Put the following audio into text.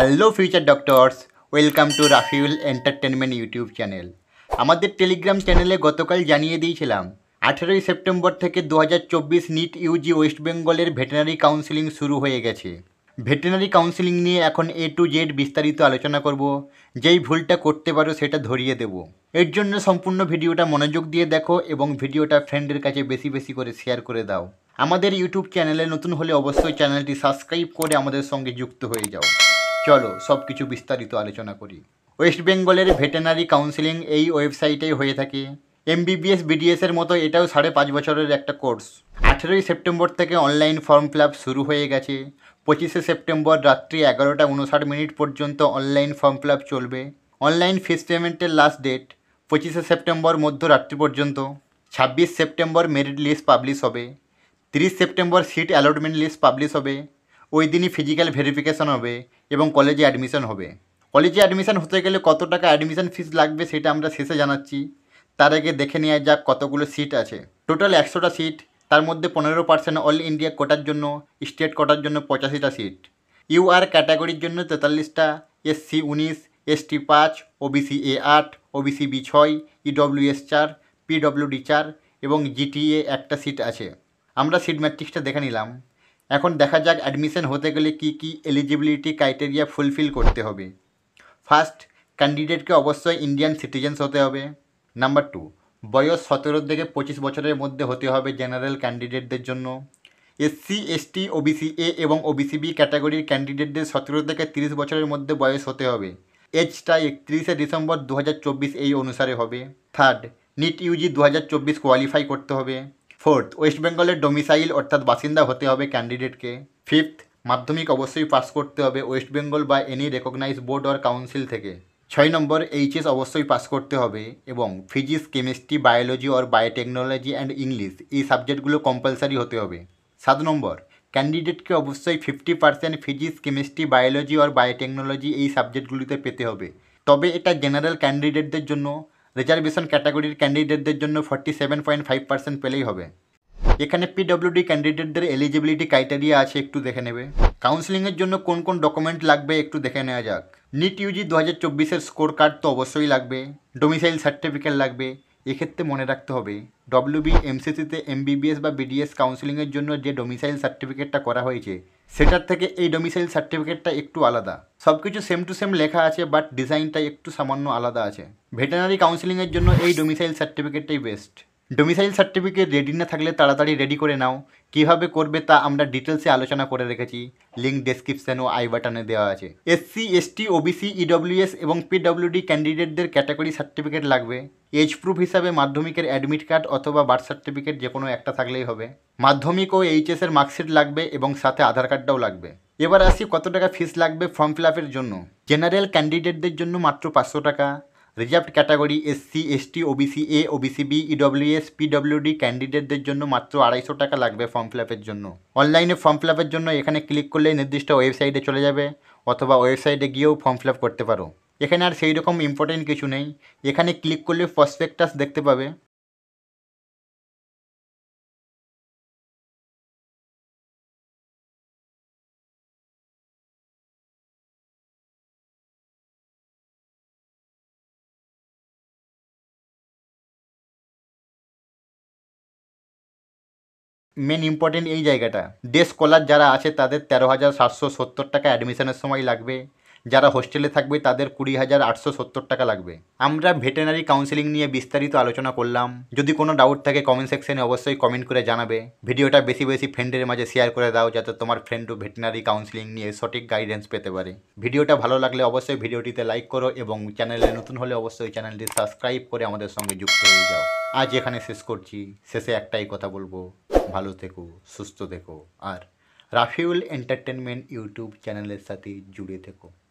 hello future doctors welcome to Rafiul entertainment YouTube channel আমাদের Telegram চ্যানেলে গতকাল জানিয়ে দিয়েছিলাম আঠেরোই সেপ্টেম্বর থেকে দু হাজার নিট ইউজি ওয়েস্ট বেঙ্গলের ভেটেনারি কাউন্সিলিং শুরু হয়ে গেছে ভেটেনারি কাউন্সিলিং নিয়ে এখন এ টু জেড বিস্তারিত আলোচনা করব যেই ভুলটা করতে পারো সেটা ধরিয়ে দেব এর জন্য সম্পূর্ণ ভিডিওটা মনোযোগ দিয়ে দেখো এবং ভিডিওটা ফ্রেন্ডের কাছে বেশি বেশি করে শেয়ার করে দাও আমাদের ইউটিউব চ্যানেলে নতুন হলে অবশ্যই চ্যানেলটি সাবস্ক্রাইব করে আমাদের সঙ্গে যুক্ত হয়ে যাও চলো সব কিছু বিস্তারিত আলোচনা করি ওয়েস্ট বেঙ্গলের ভেটেনারি কাউন্সিলিং এই ওয়েবসাইটেই হয়ে থাকে এমবিবিএস বিডিএসের মতো এটাও সাড়ে পাঁচ বছরের একটা কোর্স আঠেরোই সেপ্টেম্বর থেকে অনলাইন ফর্ম ফিল শুরু হয়ে গেছে পঁচিশে সেপ্টেম্বর রাত্রি এগারোটা উনষাট মিনিট পর্যন্ত অনলাইন ফর্ম ফিল চলবে অনলাইন ফিস পেমেন্টের লাস্ট ডেট পঁচিশে সেপ্টেম্বর মধ্যরাত্রি পর্যন্ত ছাব্বিশ সেপ্টেম্বর মেরিট লিস্ট পাবলিশ হবে তিরিশ September seat allotment list publish হবে ওই দিনই ফিজিক্যাল ভেরিফিকেশান হবে এবং কলেজে অ্যাডমিশন হবে কলেজে অ্যাডমিশন হতে গেলে কত টাকা অ্যাডমিশন ফিস লাগবে সেটা আমরা শেষে জানাচ্ছি তার আগে দেখে নেওয়া যাক কতগুলো সিট আছে টোটাল একশোটা সিট তার মধ্যে পনেরো পার্সেন্ট অল ইন্ডিয়া কোটার জন্য স্টেট কোটার জন্য পঁচাশিটা সিট ইউ আর ক্যাটাগরির জন্য তেতাল্লিশটা এসসি উনিশ এস টি পাঁচ ও বিসি এ আট বিসি বি ছয় এস e চার পিডব্লিউডি চার এবং জিটিএ একটা সিট আছে আমরা সিট ম্যাট্রিক্সটা দেখে নিলাম এখন দেখা যাক অ্যাডমিশন হতে গেলে কি কি এলিজিবিলিটি ক্রাইটেরিয়া ফুলফিল করতে হবে ফার্স্ট ক্যান্ডিডেটকে অবশ্যই ইন্ডিয়ান সিটিজেন্স হতে হবে নাম্বার টু বয়স সতেরো থেকে পঁচিশ বছরের মধ্যে হতে হবে জেনারেল ক্যান্ডিডেটদের জন্য এসসি এসটি ওবিসি এ এবং ওবিসি বি ক্যাটাগরির ক্যান্ডিডেটদের সতেরো থেকে তিরিশ বছরের মধ্যে বয়স হতে হবে এজটা একত্রিশে ডিসেম্বর দু এই অনুসারে হবে থার্ড নিট ইউজি দু হাজার কোয়ালিফাই করতে হবে ফোর্থ ওয়েস্ট বেঙ্গলের ডোমিসাইল অর্থাৎ বাসিন্দা হতে হবে ক্যান্ডিডেটকে ফিফথ মাধ্যমিক অবশ্যই পাস করতে হবে ওয়েস্ট বেঙ্গল বা any recognise board or council থেকে ছয় নম্বর এইচএস অবশ্যই পাস করতে হবে এবং physics chemistry biology or biotechnology and English এই সাবজেক্টগুলো কম্পালসারি হতে হবে সাত নম্বর ক্যান্ডিডেটকে অবশ্যই fifty percent physics chemistry biology or biotechnology এই সাবজেক্টগুলিতে পেতে হবে তবে এটা জেনারেল ক্যান্ডিডেটদের জন্য রিজার্ভেশন ক্যাটাগরির ক্যান্ডিডেটদের জন্য forty seven point five percent পেলেই হবে এখানে পিডব্লিউডি ক্যান্ডিডেটদের এলিজিবিলিটি ক্রাইটেরিয়া আছে একটু দেখে নেবে কাউন্সিলিংয়ের জন্য কোন কোন ডকুমেন্ট লাগবে একটু দেখে নেওয়া যাক নিট ইউজি দু হাজার চব্বিশের স্কোর কার্ড তো অবশ্যই লাগবে ডোমিসাইল সার্টিফিকেট লাগবে এক্ষেত্রে মনে রাখতে হবে বি এমসিসিতে এমবিবিএস বা বিডিএস কাউন্সিলিংয়ের জন্য যে ডোমিসাইল সার্টিফিকেটটা করা হয়েছে সেটার থেকে এই ডোমিসাইল সার্টিফিকেটটা একটু আলাদা সব কিছু সেম টু সেম লেখা আছে বাট ডিজাইনটা একটু সামান্য আলাদা আছে ভেটেনারি কাউন্সিলিংয়ের জন্য এই ডোমিসাইল সার্টিফিকেটটাই বেস্ট ডোমিসাইল সার্টিফিকেট রেডি না থাকলে তাড়াতাড়ি রেডি করে নাও কিভাবে করবে তা আমরা ডিটেলসে আলোচনা করে রেখেছি লিঙ্ক ডেসক্রিপশান ও আই বাটনে দেওয়া আছে এসসি এসটি ওবিসি ইডব্লিউএস এবং পিডব্লিউডি ক্যান্ডিডেটদের ক্যাটাগরি সার্টিফিকেট লাগবে এজ প্রুফ হিসাবে মাধ্যমিকের অ্যাডমিট কার্ড অথবা বার্থ সার্টিফিকেট যে কোনো একটা থাকলেই হবে মাধ্যমিক ও এইচএসের মার্কশিট লাগবে এবং সাথে আধার কার্ডটাও লাগবে এবার আসি কত টাকা ফিস লাগবে ফর্ম ফিল আপের জন্য জেনারেল ক্যান্ডিডেটদের জন্য মাত্র পাঁচশো টাকা reserved category SC ST OBC A OBC B EWS পিডব্লিউডি ক্যান্ডিডেটদের জন্য মাত্র আড়াইশো টাকা লাগবে ফর্ম ফিল আপের জন্য অনলাইনে ফর্ম ফিল আপের জন্য এখানে ক্লিক করলে নির্দিষ্ট ওয়েবসাইটে চলে যাবে অথবা ওয়েবসাইটে গিয়েও ফর্ম ফিল আপ করতে পারো এখানে আর সেই রকম ইম্পর্টেন্ট কিছু নেই এখানে ক্লিক করলে প্রসপেক্টাস দেখতে পাবে মেন ইম্পর্টেন্ট এই জায়গাটা ডে স্কলার যারা আছে তাদের তেরো হাজার সাতশো সত্তর টাকা অ্যাডমিশনের সময় লাগবে যারা হোস্টেলে থাকবে তাদের কুড়ি হাজার আটশো সত্তর টাকা লাগবে আমরা ভেটেনারি কাউন্সিলিং নিয়ে বিস্তারিত আলোচনা করলাম যদি কোনো ডাউট থাকে কমেন্ট সেকশনে অবশ্যই কমেন্ট করে জানাবে ভিডিওটা বেশি বেশি ফ্রেন্ডের মাঝে শেয়ার করে দাও যাতে তোমার ফ্রেন্ডও ভেটেনারি কাউন্সিলিং নিয়ে সঠিক গাইডেন্স পেতে পারে ভিডিওটা ভালো লাগলে অবশ্যই ভিডিওটিতে লাইক করো এবং চ্যানেলে নতুন হলে অবশ্যই চ্যানেলটি সাবস্ক্রাইব করে আমাদের সঙ্গে যুক্ত হয়ে যাও আজ এখানে শেষ করছি শেষে একটাই কথা বলবো ভালো থেকো সুস্থ থেকো আর রাফিউল এন্টারটেনমেন্ট ইউটিউব চ্যানেলের সাথে জুড়ে থেকো